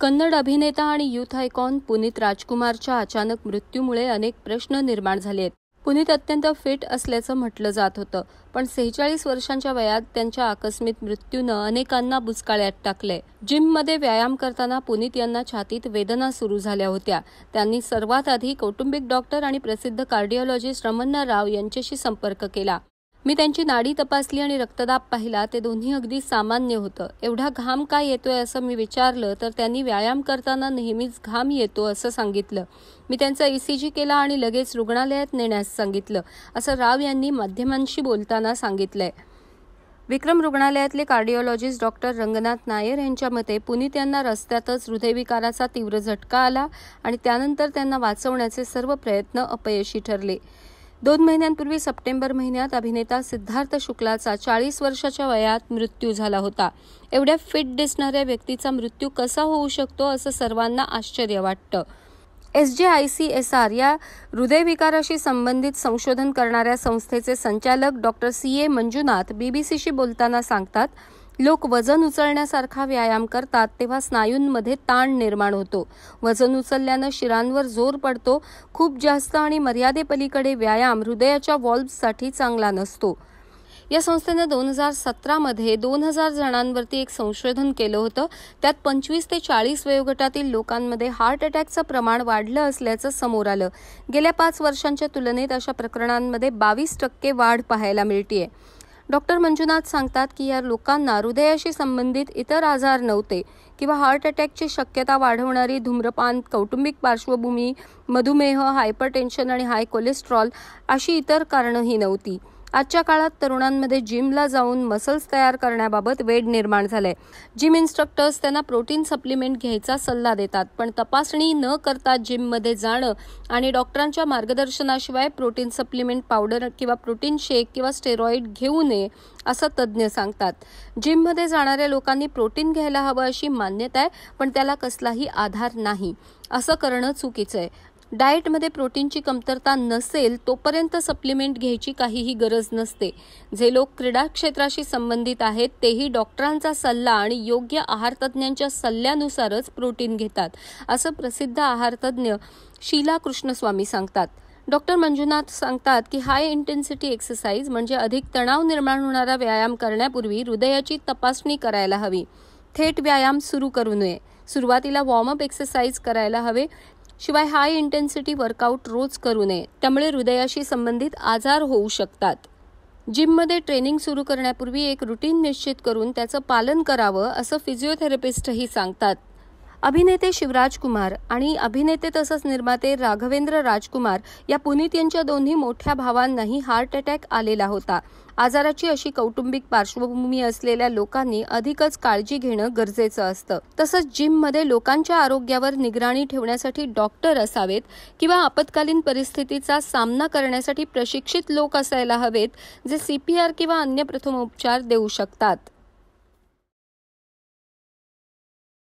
कन्नड अभिनेता आणि youth icon Puneet राजकुमारच्या अचानक मृत्यूमुळे अनेक प्रश्न निर्माण झाले आहेत पुनीत अत्यंत फिट असल्याचं म्हटलं जात होतं पण सेहेचाळीस वर्षांच्या वयात त्यांच्या आकस्मिक मृत्यूनं अनेकांना बुचकाळ्यात टाकले जिममध्ये व्यायाम करताना पुनीत यांना छातीत वेदना सुरू झाल्या होत्या त्यांनी सर्वात आधी कौटुंबिक डॉक्टर आणि प्रसिद्ध कार्डिओलॉजिस्ट रमन्ना राव यांच्याशी संपर्क केला मी त्यांची नाडी तपासली आणि रक्तदाब पाहिला ते दोन्ही अगदी सामान्य होतं एवढा घाम काय येतोय असं मी विचारलं तर त्यांनी व्यायाम करताना नेहमीच घाम येतो असं सांगितलं मी त्यांचा ईसीजी केला आणि लगेच रुग्णालयात नेण्यास सांगितलं असं राव यांनी माध्यमांशी बोलताना सांगितलंय विक्रम रुग्णालयातले कार्डिओलॉजिस्ट डॉक्टर रंगनाथ नायर यांच्या मते पुनीत यांना रस्त्यातच हृदयविकाराचा तीव्र झटका आला आणि त्यानंतर त्यांना वाचवण्याचे सर्व प्रयत्न अपयशी ठरले दोन महिन्यांपूर्वी सप्टेंबर महिन्यात अभिनेता सिद्धार्थ शुक्लाचा चाळीस वर्षाच्या वयात मृत्यू झाला होता एवढ्या फिट दिसणाऱ्या व्यक्तीचा मृत्यू कसा होऊ शकतो असं सर्वांना आश्चर्य वाटतं एस जे आय सी एस आर या हृदयविकाराशी संबंधित संशोधन करणाऱ्या संस्थेचे संचालक डॉक्टर सी ए मंजुनाथ बीबीसीशी बोलताना सांगतात लोक वजन उचलण्यासारखा व्यायाम करतात तेव्हा स्नायूंमध्ये ताण निर्माण होतो वजन उचलल्यानं शिरांवर जोर पडतो खूप जास्त आणि मर्यादेपलीकडे व्यायाम हृदयाच्या वॉल्बसाठी चांगला नसतो या संस्थेनं दोन हजार सतरामध्ये दोन हजार जणांवरती एक संशोधन केलं होतं त्यात पंचवीस ते चाळीस वयोगटातील लोकांमध्ये हार्ट अटॅकचं प्रमाण वाढलं असल्याचं समोर आलं गेल्या पाच वर्षांच्या तुलनेत अशा प्रकरणांमध्ये बावीस टक्के वाढ पाहायला मिळतीये डॉक्टर मंजुनाथ सांगतात की या लोकांना हृदयाशी संबंधित इतर आजार नव्हते किंवा हार्ट अटॅकची शक्यता वाढवणारी धूम्रपान कौटुंबिक पार्श्वभूमी मधुमेह हायपरटेन्शन आणि हाय कोलेस्ट्रॉल अशी इतर कारणंही नव्हती आजच्या काळात तरुणांमध्ये जिमला जाऊन मसल्स तयार करण्याबाबत वेड निर्माण झालंय जिम इन्स्ट्रक्टर्स त्यांना प्रोटीन सप्लिमेंट घ्यायचा सल्ला देतात पण तपासणी न करता जिममध्ये जाणं आणि डॉक्टरांच्या मार्गदर्शनाशिवाय प्रोटीन सप्लिमेंट पावडर किंवा प्रोटीन शेक किंवा स्टेरॉइड घेऊ नये असं तज्ज्ञ सांगतात जिममध्ये जाणाऱ्या लोकांनी प्रोटीन घ्यायला हवं अशी मान्यता आहे पण त्याला कसलाही आधार नाही असं करणं चुकीचं आहे डाएटमध्ये प्रोटीनची कमतरता नसेल तोपर्यंत सप्लिमेंट घ्यायची काहीही गरज नसते जे लोक क्रीडा क्षेत्राशी संबंधित आहेत तेही डॉक्टरांचा सल्ला आणि योग्य आहारतज्ञांच्या सल्ल्यानुसारच प्रोटीन घेतात असं प्रसिद्ध आहारतज्ञ शीला कृष्णस्वामी सांगतात डॉक्टर मंजुनाथ सांगतात की हाय इंटेन्सिटी एक्सरसाइज म्हणजे अधिक तणाव निर्माण होणारा व्यायाम करण्यापूर्वी हृदयाची तपासणी करायला हवी थेट व्यायाम सुरू करू नये सुरुवातीला वॉर्मअप एक्सरसाइज करायला हवे शिवाय हाय इंटेन्सिटी वर्कआउट रोज करू नये त्यामुळे हृदयाशी संबंधित आजार होऊ शकतात जिममध्ये ट्रेनिंग सुरू करण्यापूर्वी एक रुटीन निश्चित करून त्याचं पालन करावं असं फिजिओथेरपिस्टही सांगतात अभिनेते शिवराज कुमार आणि अभिनेते तसंच निर्माते राघवेंद्र राजकुमार या पुनीत यांच्या दोन्ही मोठ्या भावांनाही हार्ट अटॅक आलेला होता आजाराची अशी कौटुंबिक पार्श्वभूमी असलेल्या लोकांनी अधिकच काळजी घेणं गरजेचं असतं तसंच जिममध्ये लोकांच्या आरोग्यावर निगराणी ठेवण्यासाठी डॉक्टर असावेत किंवा आपत्कालीन परिस्थितीचा सामना करण्यासाठी प्रशिक्षित लोक असायला हवेत जे सीपीआर किंवा अन्य प्रथमोपचार देऊ शकतात